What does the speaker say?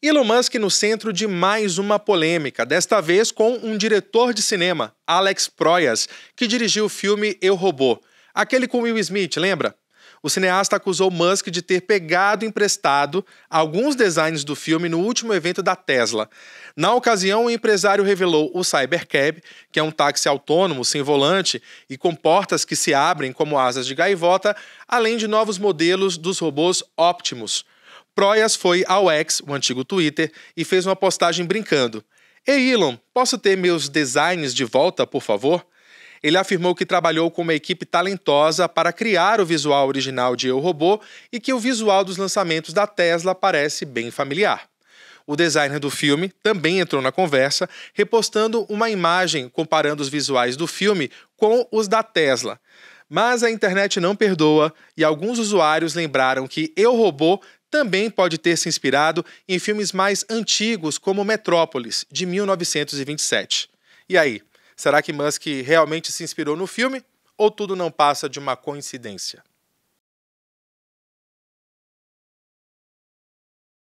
Elon Musk no centro de mais uma polêmica, desta vez com um diretor de cinema, Alex Proyas, que dirigiu o filme Eu Robô. Aquele com Will Smith, lembra? O cineasta acusou Musk de ter pegado emprestado alguns designs do filme no último evento da Tesla. Na ocasião, o empresário revelou o Cybercab, que é um táxi autônomo sem volante e com portas que se abrem como asas de gaivota, além de novos modelos dos robôs Optimus. Proias foi ao X, o antigo Twitter, e fez uma postagem brincando. Ei Elon, posso ter meus designs de volta, por favor? Ele afirmou que trabalhou com uma equipe talentosa para criar o visual original de Eu Robô e que o visual dos lançamentos da Tesla parece bem familiar. O designer do filme também entrou na conversa, repostando uma imagem comparando os visuais do filme com os da Tesla. Mas a internet não perdoa e alguns usuários lembraram que Eu Robô também pode ter se inspirado em filmes mais antigos, como Metrópolis, de 1927. E aí, será que Musk realmente se inspirou no filme? Ou tudo não passa de uma coincidência?